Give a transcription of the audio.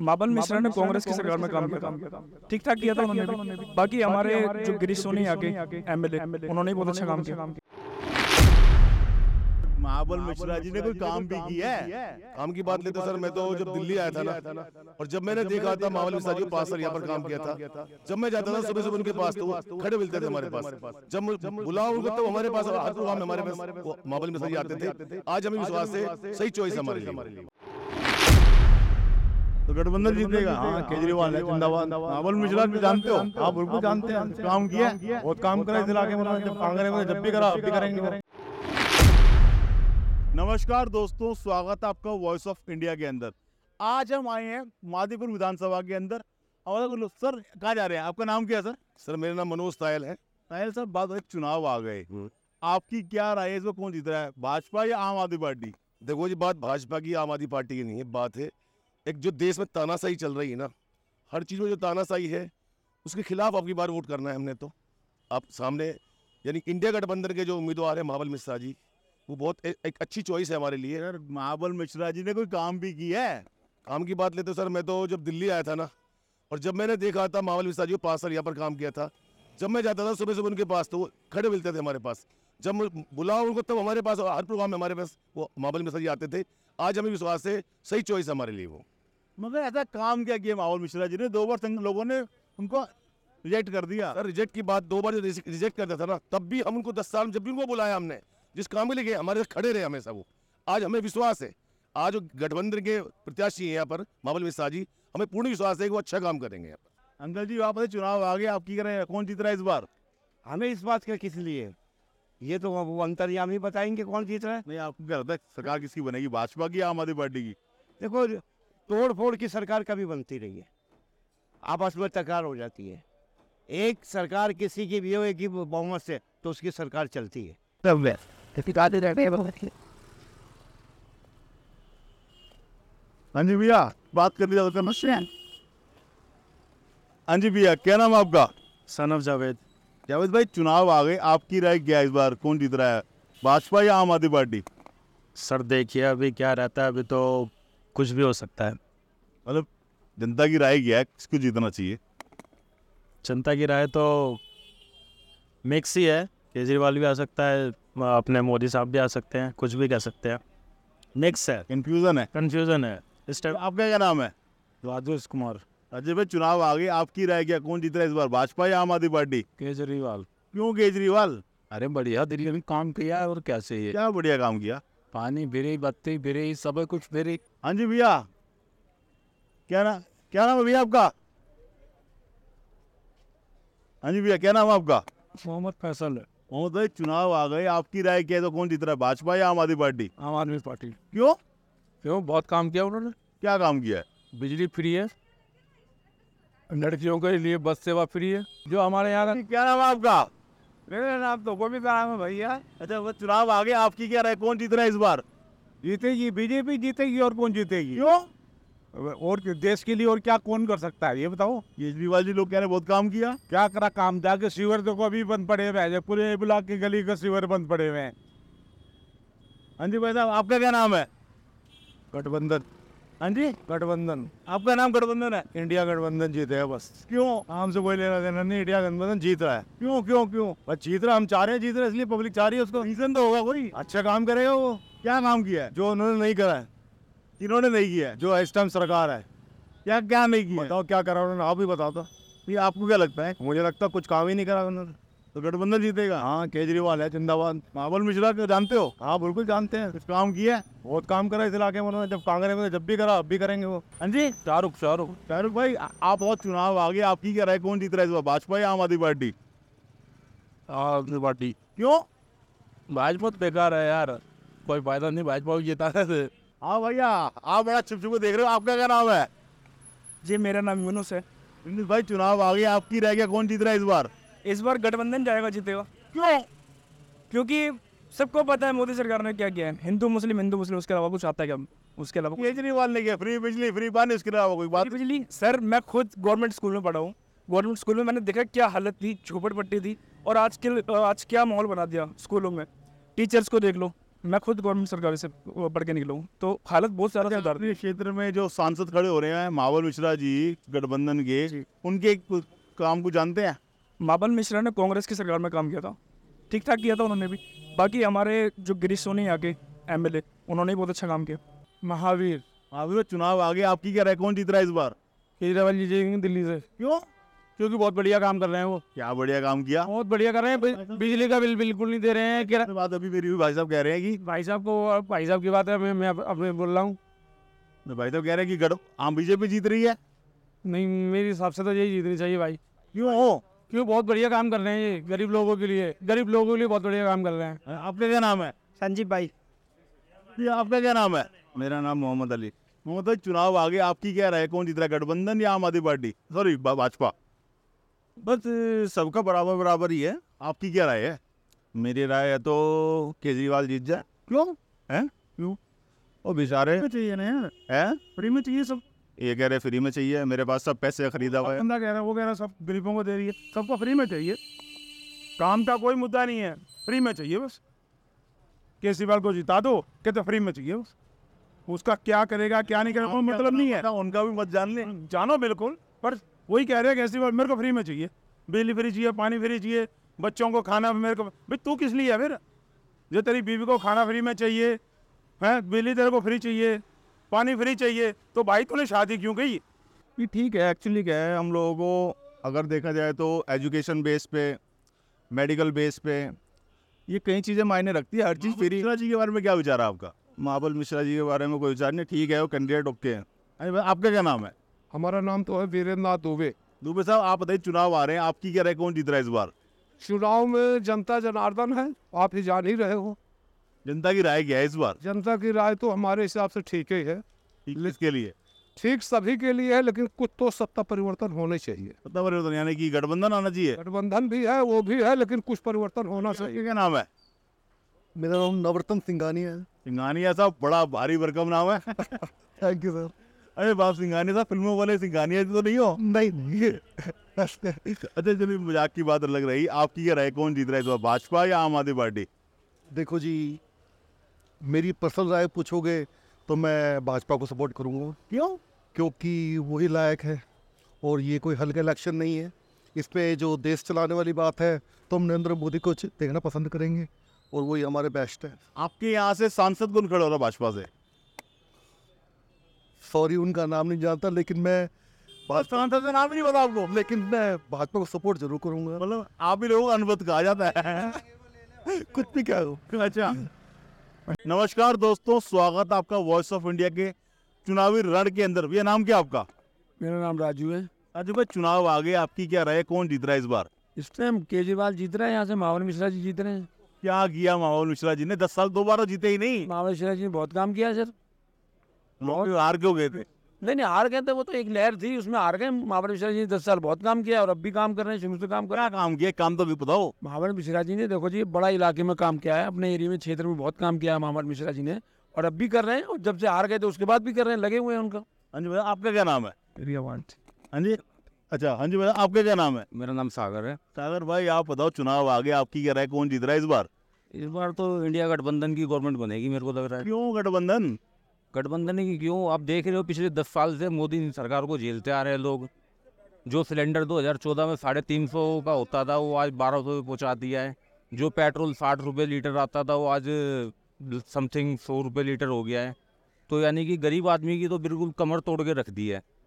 माबल मिश्रा ने कांग्रेस की सरकार में काम किया था ठीक ठाक किया था उन्होंने भी बाकी हमारे जो गिरीश सोनी आगे एमएलए उन्होंने बहुत अच्छा काम किया महाबल मिश्रा जी ने कोई काम भी किया है काम की बात लेते तो सर मैं तो जब दिल्ली आया था ना और जब मैंने देखा था महाबल मिश्रा जी पास सर यहाँ पर काम किया था जब मैं जाता था सुबह सुबह उनके पास तो वो तो खड़े मिलते थे हमारे पास जब बुलाओ उनको तो हमारे पास हर प्रोग्राम में हमारे पास महाबल मिश्रा जी आते थे आज हमें विश्वास है सही चॉइस हमारे लिए तो गठबंधन जीतेगा हाँ, हाँ केजरीवाल है जिंदाबाद अवल मिश्रा भी जानते हो आप बिल्कुल जानते हैं काम किया बहुत काम करा इस इलाके में जब कांग्रेस में जब भी करा अब भी करेंगे नमस्कार दोस्तों स्वागत है आपका वॉइस ऑफ इंडिया के अंदर आज हम आए हैं माधीपुर विधानसभा के अंदर और सर कहा जा रहे हैं आपका नाम क्या है सर सर मेरा नाम मनोज तायल है तायल सर बात चुनाव आ गए हम्म। आपकी क्या राय है इसमें कौन जीत रहा है भाजपा या आम आदमी पार्टी देखो जी बात भाजपा की आम आदमी पार्टी की नहीं है बात है एक जो देश में तानाशाही चल रही है ना हर चीज़ में जो तानाशाही है उसके खिलाफ आपकी बार वोट करना है हमने तो आप सामने यानी इंडिया गठबंधन के जो उम्मीदवार है महाबल मिश्रा जी वो बहुत ए, एक अच्छी चॉइस है हमारे लिए सर महाबल मिश्रा जी ने कोई काम भी किया है काम की बात लेते सर मैं तो जब दिल्ली आया था ना और जब मैंने देखा था महाबल मिश्रा जी को पाँच साल यहाँ पर काम किया था जब मैं जाता था सुबह सुबह उनके पास तो वो खड़े मिलते थे हमारे पास जब बुलाओ उनको तब हमारे पास हर प्रोग्राम में हमारे पास वो महाबल मिश्रा जी आते थे आज हमें विश्वास है सही चॉइस है हमारे लिए वो मगर मतलब ऐसा काम क्या किया माहौल मिश्रा जी ने दो बार संघ लोगों ने उनको रिजेक्ट कर दिया सर रिजेक्ट की बात दो बार जो रिजेक्ट कर दिया था ना तब भी हम उनको दस साल जब भी उनको बुलाया हमने जिस काम के लिए गए हमारे खड़े रहे हमेशा वो आज हमें विश्वास है आज गठबंधन के प्रत्याशी हैं यहाँ पर माहौल मिश्रा जी हमें पूर्ण विश्वास है कि वो अच्छा काम करेंगे यहाँ पर अंकल जी आप तो चुनाव आ गए आप की करें कौन जीत रहा है इस बार हमें इस बात का किस लिए ये तो वो अंतरयाम ही बताएंगे कौन जीत रहा है नहीं आपको क्या लगता है सरकार किसकी बनेगी भाजपा की आम आदमी पार्टी की देखो तोड़ फोड़ की सरकार कभी बनती रही है आपस में तकरार हो जाती है एक सरकार किसी की भी हो एक ही बहुमत से तो उसकी सरकार चलती है हाँ जी भैया बात कर लिया तो हाँ जी भैया क्या नाम आपका सन ऑफ जावेद जावेद भाई चुनाव आ गए आपकी राय क्या इस बार कौन जीत रहा है भाजपा या आम आदमी पार्टी सर देखिए अभी क्या रहता है अभी तो कुछ भी हो सकता है मतलब जनता की राय क्या है किसको जीतना चाहिए जनता की राय तो मिक्स ही है केजरीवाल भी आ सकता है अपने मोदी साहब भी आ सकते हैं कुछ भी कह सकते हैं मिक्स है कन्फ्यूज़न है कन्फ्यूज़न है इस टाइम आपका क्या नाम है राजेश कुमार राजेश भाई चुनाव आ गए आपकी राय क्या कौन जीत रहा है इस बार भाजपा या आम आदमी पार्टी केजरीवाल क्यों केजरीवाल अरे बढ़िया दिल्ली में काम किया और क्या है? क्या बढ़िया काम किया पानी बिरे बत्ती बिरे सब कुछ बिरे हाँ जी भैया क्या ना क्या नाम है भैया आपका हाँ जी भैया क्या नाम है आपका मोहम्मद फैसल मोहम्मद भाई चुनाव आ गए आपकी राय क्या है तो कौन जीत रहा है भाजपा या आम आदमी पार्टी आम आदमी पार्टी क्यों क्यों बहुत काम किया उन्होंने क्या काम किया है बिजली फ्री है लड़कियों के लिए बस सेवा फ्री है जो हमारे यहाँ क्या नाम है आपका मेरा नाम तो गोपी राम है भैया अच्छा वो चुनाव आगे आपकी क्या राय कौन जीत रहा है इस बार जीतेगी बीजेपी जीतेगी और कौन जीतेगी क्यों और देश के लिए और क्या कौन कर सकता है ये बताओ केजरीवाल जी लोग क्या बहुत काम किया क्या करा काम जाके शिविर देखो अभी बंद पड़े हुए हैं पूरे ब्लॉक की गली का शिविर बंद पड़े हुए हैं हाँ जी भाई साहब आपका क्या नाम है गठबंधन हाँ जी गठबंधन आपका नाम गठबंधन है इंडिया गठबंधन जीते है बस क्यों से कोई लेना देना नहीं इंडिया गठबंधन जीत रहा है क्यों क्यों क्यों बस जीत रहा हम चाह रहे हैं जीत रहे इसलिए पब्लिक चाह रही है उसको रीजन तो होगा कोई अच्छा काम करेगा वो क्या काम किया है जो उन्होंने नहीं करा है इन्होंने नहीं किया है जो इस टाइम सरकार है क्या क्या नहीं किया बताओ क्या करा उन्होंने आप ही बताओ तो आपको क्या लगता है मुझे लगता है कुछ काम ही नहीं करा उन्होंने तो गठबंधन जीतेगा हाँ केजरीवाल है जिंदाबाद महाबल मिश्रा को जानते हो हाँ बिल्कुल जानते हैं कुछ काम किया है बहुत काम करा इस इलाके में उन्होंने जब कांग्रेस में जब भी करा अब भी करेंगे वो हाँ जी शाहरुख शाहरुख शाहरुख भाई आप बहुत चुनाव आ गए आपकी क्या राय कौन जीत रहा है इस बार भाजपा या आम आदमी पार्टी आम आदमी पार्टी क्यों भाजपा तो बेकार है यार कोई फायदा नहीं भाजपा को जीता रहे हाँ भैया आप बड़ा छिपछिपो देख रहे हो आपका क्या नाम है जी मेरा नाम यूनुस है भाई चुनाव आ गया आपकी रह गया कौन जीत रहा है इस बार इस बार गठबंधन जाएगा जीतेगा क्यों क्योंकि सबको पता है मोदी सरकार ने क्या किया है हिंदू मुस्लिम हिंदू मुस्लिम उसके अलावा कुछ आता है क्या उसके अलावा केजरीवाल ने किया फ्री बिजली फ्री पानी उसके अलावा कोई बात बिजली सर मैं खुद गवर्नमेंट स्कूल में पढ़ा हूँ गवर्नमेंट स्कूल में मैंने देखा क्या हालत थी झोपड़पट्टी थी और आज के आज क्या माहौल बना दिया स्कूलों में टीचर्स को देख लो मैं खुद गवर्नमेंट सरकार से पढ़ के निकला हूँ तो हालत बहुत सारा अच्छा, सुधार क्षेत्र में जो सांसद खड़े हो रहे हैं महावर मिश्रा जी गठबंधन के उनके काम को जानते हैं माबन मिश्रा ने कांग्रेस की सरकार में काम किया था ठीक ठाक किया था उन्होंने भी बाकी हमारे जो गिरीश सोनी आगे एम एल उन्होंने भी बहुत अच्छा काम किया महावीर महावीर चुनाव आगे आपकी क्या राय कौन जीत रहा है इस बार केजरीवाल जी जीतेंगे दिल्ली से क्यों क्योंकि बहुत बढ़िया काम कर रहे हैं वो क्या बढ़िया काम किया बहुत बढ़िया कर रहे हैं बिजली का बिल बिल्कुल नहीं दे रहे हैं क्या बात अभी मेरी भाई साहब कह रहे हैं कि भाई साहब को भाई साहब की बात है मैं मैं बोल रहा हूँ तो भाई साहब कह रहे हैं कि गढ़ आम बीजेपी जीत रही है नहीं मेरे हिसाब से तो यही जीतनी चाहिए भाई क्यों क्यों बहुत बढ़िया काम कर रहे हैं ये गरीब लोगों के लिए गरीब लोगों के लिए बहुत बढ़िया काम कर रहे हैं आपका क्या नाम है संजीव भाई जी आपका क्या नाम है मेरा नाम मोहम्मद अली मोहम्मद अली चुनाव आगे आपकी क्या राय कौन जीत रहा है गठबंधन या आम आदमी पार्टी सॉरी भाजपा बस सबका बराबर बराबर ही है आपकी क्या राय है मेरी राय है तो केजरीवाल जीत जाए क्यों है क्यों और बेचारे चाहिए ना यार है फ्री में चाहिए सब ये कह रहे फ्री में चाहिए मेरे पास सब पैसे खरीदा हुआ है बंदा कह रहा वो कह रहा सब गरीबों को दे रही है सबको फ्री में चाहिए काम का कोई मुद्दा नहीं है फ्री में चाहिए बस केजरीवाल को जिता दो कहते तो फ्री में चाहिए बस उसका क्या करेगा क्या नहीं करेगा हाँ, मतलब नहीं है उनका भी मत जान ले हाँ, जानो बिल्कुल पर वही कह रहे हैं केजरीवाल मेरे को फ्री में चाहिए बिजली फ्री चाहिए पानी फ्री चाहिए बच्चों को खाना मेरे को भाई तू किस लिए है फिर जो तेरी बीवी को खाना फ्री में चाहिए है बिजली तेरे को फ्री चाहिए पानी फ्री चाहिए तो भाई तूने शादी क्यों गई ये ठीक है एक्चुअली क्या है हम लोगों को अगर देखा जाए तो एजुकेशन बेस पे मेडिकल बेस पे ये कई चीज़ें मायने रखती है हर चीज़ फ्री मिश्रा जी के बारे में क्या विचार है आपका महाबल मिश्रा जी के बारे में कोई विचार नहीं ठीक है वो कैंडिडेट ओके हैं आपका क्या नाम है हमारा नाम तो है वीरेंद्र नाथ दुबे दुबे साहब आप बताइए चुनाव आ रहे हैं आपकी क्या राय कौन जीत रहा है इस बार चुनाव में जनता जनार्दन है आप ही जान ही रहे हो जनता की राय क्या है इस बार जनता की राय तो हमारे हिसाब से ठीक ही है इसके लिए ठीक सभी के लिए है लेकिन कुछ तो सत्ता परिवर्तन होने चाहिए सत्ता परिवर्तन यानी कि गठबंधन आना चाहिए गठबंधन भी है वो भी है लेकिन कुछ परिवर्तन होना चाहिए क्या नाम है मेरा नाम नवरतन सिंघानिया है सिंघानिया साहब बड़ा भारी भरकम नाम है थैंक यू सर अरे बाप सिंघानिया साहब फिल्मों वाले सिंघानिया तो नहीं हो नहीं नहीं अच्छा चलिए मजाक की बात अलग रही आपकी क्या राय कौन जीत रहा है इस बार भाजपा या आम आदमी पार्टी देखो जी मेरी पर्सनल राय पूछोगे तो मैं भाजपा को सपोर्ट करूँगा क्यों क्योंकि वही लायक है और ये कोई हल्का इलेक्शन नहीं है इस पर जो देश चलाने वाली बात है तो हम नरेंद्र मोदी को देखना पसंद करेंगे और वही हमारे बेस्ट है आपके यहाँ से सांसद कौन खड़ा हो रहा भाजपा से सॉरी उनका नाम नहीं जानता लेकिन मैं तो सांसद का नाम नहीं पता आपको लेकिन मैं भाजपा को सपोर्ट जरूर करूंगा मतलब आप भी लोगों का अनुभव कहा जाता है कुछ भी क्या हो अच्छा नमस्कार दोस्तों स्वागत आपका वॉइस ऑफ इंडिया के चुनावी रण के अंदर भैया नाम क्या आपका मेरा नाम राजू है राजू भाई चुनाव आगे आपकी क्या राय कौन जीत रहा है इस बार इस टाइम केजरीवाल जीत रहे हैं यहाँ से माहौल मिश्रा जी जीत रहे हैं क्या किया माहौल मिश्रा जी ने दस साल दोबारा तो जीते ही नहीं माहौल मिश्रा जी ने बहुत काम किया सर हार क्यों गए थे नहीं नहीं हार गए थे वो तो एक लहर थी उसमें हार गए महावर मिश्रा जी ने दस साल बहुत काम किया और अब भी काम कर रहे हैं शुरू से काम कर रहे हैं काम किया काम तो भी बताओ महावर मिश्रा जी ने देखो जी बड़ा इलाके में काम किया है अपने एरिया में क्षेत्र में बहुत काम किया है महावर मिश्रा जी ने और अब भी कर रहे हैं और जब से हार गए थे उसके बाद भी कर रहे हैं लगे हुए हैं उनका हाँ जी भैया आपका क्या नाम है हाँ जी अच्छा हाँ जी भैया आपका क्या नाम है मेरा नाम सागर है सागर भाई आप बताओ चुनाव आगे आपकी क्या राय कौन जीत रहा है इस बार इस बार तो इंडिया गठबंधन की गवर्नमेंट बनेगी मेरे को लग रहा है क्यों गठबंधन गठबंधन की क्यों आप देख रहे हो पिछले दस साल से मोदी सरकार को झेलते आ रहे हैं लोग जो सिलेंडर 2014 में साढ़े तीन सौ का होता था वो आज बारह सौ पहुँचा दिया है जो पेट्रोल साठ रुपये लीटर आता था वो आज समथिंग सौ रुपये लीटर हो गया है तो यानी कि गरीब आदमी की तो बिल्कुल कमर तोड़ के रख दी है